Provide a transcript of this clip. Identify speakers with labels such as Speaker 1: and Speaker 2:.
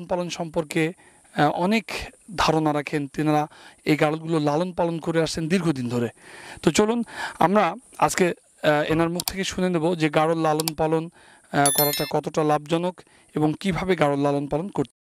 Speaker 1: লালন পালন সম্পর্কে অনেক
Speaker 2: ধারণা রাখেন তেনারা এই গাড়লগুলো লালন পালন করে আসছেন দীর্ঘদিন ধরে তো চলুন আমরা আজকে এনার মুখ থেকে শুনে নেব যে গাড়ল লালন পালন
Speaker 1: করাটা কতটা লাভজনক এবং কিভাবে গাড়ল লালন পালন করতে